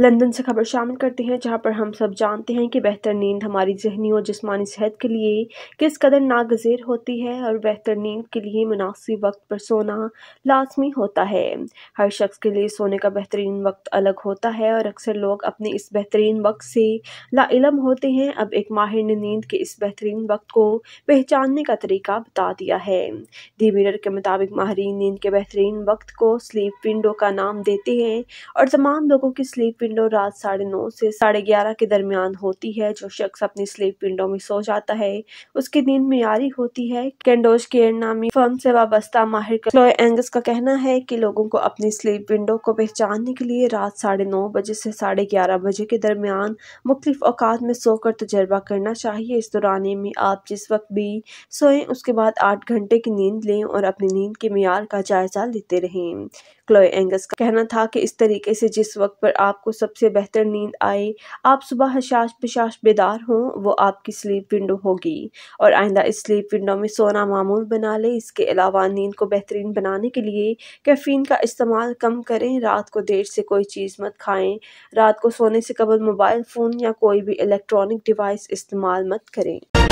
London से खबर शामिल करते हैं जहां पर हम सब जानते हैं कि बेहतर नींद हमारी जहनी और जिसमानी सेहत के लिए किस कदर नागजेर होती है और बेहतर नींद के लिए मुनासिब वक्त पर सोना लाजमी होता है हर शख्स के लिए सोने का बेहतरीन वक्त अलग होता है और अक्सर लोग अपने इस बेहतरीन वक्त से लाइलम होते हैं अब एक माहिर ने नींद के इस बेहतरीन वक्त को पहचानने का तरीका बता दिया है दी के मुताबिक माहरीन नींद के बेहतरीन वक्त को स्लीप विंडो का नाम देते हैं और तमाम लोगों की स्लीप विंडो रात साढ़े नौ से साढ़े ग्यारह के दरमियान होती है जो शख्स अपनी स्लीप विंडो में सो जाता है उसकी नींद मीरी होती है कैंडोज केयर नामी फर्म से वाबस्ता माहिर एंगस का कहना है कि लोगों को अपनी स्लीप विंडो को पहचानने के लिए रात साढ़े नौ बजे से साढ़े ग्यारह बजे के दरमियान मुख्तफ अवकात में सोकर तजर्बा करना चाहिए इस दौरान में आप जिस वक्त भी सोएं उसके बाद आठ घंटे की नींद लें और अपनी नींद के मैार का जायजा लेते रहें क्लोए एंगस का कहना था कि इस तरीके से जिस वक्त पर आपको सबसे बेहतर नींद आए आप सुबह हशाश पिशाश बेदार हों वो आपकी स्लीप विंडो होगी और आइंदा इस स्लीप विंडो में सोना मामूल बना लें इसके अलावा नींद को बेहतरीन बनाने के लिए कैफीन का इस्तेमाल कम करें रात को देर से कोई चीज़ मत खाएं रात को सोने से कबल मोबाइल फ़ोन या कोई भी इलेक्ट्रॉनिक डिवाइस इस्तेमाल मत करें